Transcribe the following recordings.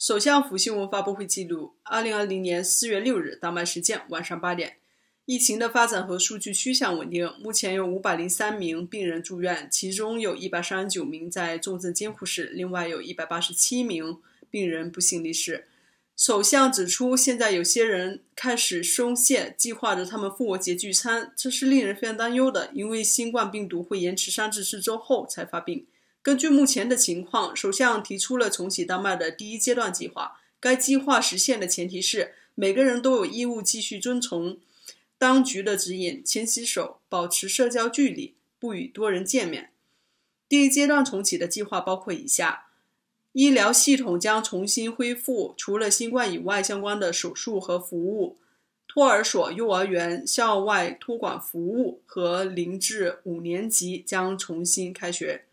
首相府新闻发布会记录，二零二零年四月六日，当地时间晚上八点，疫情的发展和数据趋向稳定。目前有五百零三名病人住院，其中有一百三十九名在重症监护室，另外有一百八十七名病人不幸离世。首相指出，现在有些人开始松懈，计划着他们复活节聚餐，这是令人非常担忧的，因为新冠病毒会延迟三至四周后才发病。根据目前的情况，首相提出了重启丹麦的第一阶段计划。该计划实现的前提是每个人都有义务继续遵从当局的指引，勤洗手，保持社交距离，不与多人见面。第一阶段重启的计划包括以下：医疗系统将重新恢复除了新冠以外相关的手术和服务；托儿所、幼儿园、校外托管服务和零至五年级将重新开学。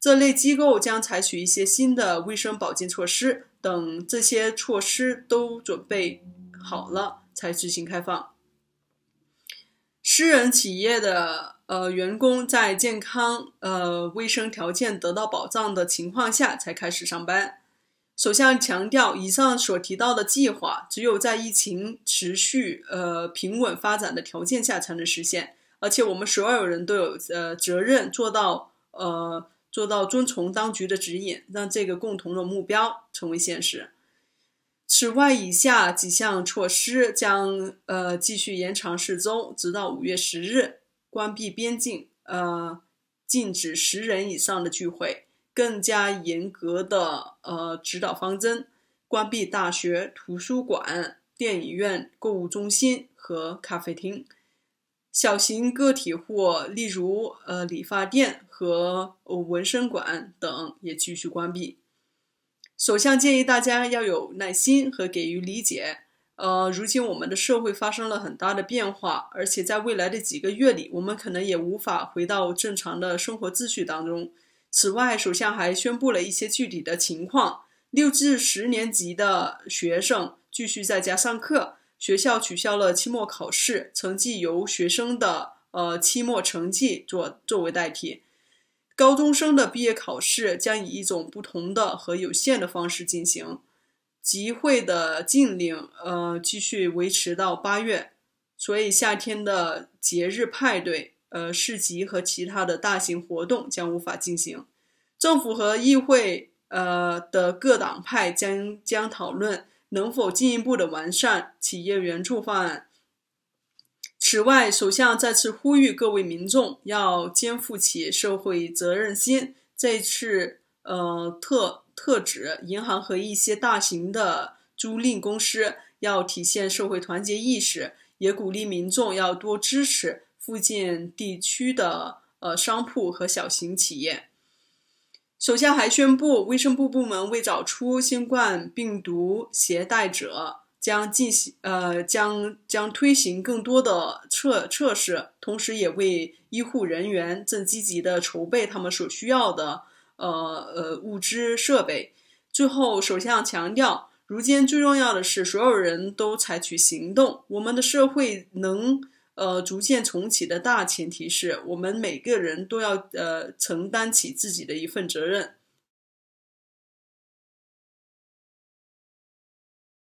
这类机构将采取一些新的卫生保健措施，等这些措施都准备好了，才执行开放。私人企业的呃员工在健康呃卫生条件得到保障的情况下，才开始上班。首相强调，以上所提到的计划，只有在疫情持续呃平稳发展的条件下才能实现，而且我们所有人都有呃责任做到呃。做到遵从当局的指引，让这个共同的目标成为现实。此外，以下几项措施将呃继续延长四周，直到五月十日关闭边境，呃，禁止十人以上的聚会，更加严格的呃指导方针，关闭大学、图书馆、电影院、购物中心和咖啡厅。小型个体户，例如呃理发店和纹身馆等，也继续关闭。首相建议大家要有耐心和给予理解。呃，如今我们的社会发生了很大的变化，而且在未来的几个月里，我们可能也无法回到正常的生活秩序当中。此外，首相还宣布了一些具体的情况：六至十年级的学生继续在家上课。学校取消了期末考试，成绩由学生的呃期末成绩作作为代替。高中生的毕业考试将以一种不同的和有限的方式进行。集会的禁令呃继续维持到八月，所以夏天的节日派对、呃市集和其他的大型活动将无法进行。政府和议会呃的各党派将将讨论。能否进一步的完善企业援助方案？此外，首相再次呼吁各位民众要肩负起社会责任心。再次，呃，特特指银行和一些大型的租赁公司要体现社会团结意识，也鼓励民众要多支持附近地区的呃商铺和小型企业。首相还宣布，卫生部部门为找出新冠病毒携带者，将进行呃将将推行更多的测测试，同时也为医护人员正积极的筹备他们所需要的呃呃物资设备。最后，首相强调，如今最重要的是所有人都采取行动，我们的社会能。呃，逐渐重启的大前提是我们每个人都要呃承担起自己的一份责任。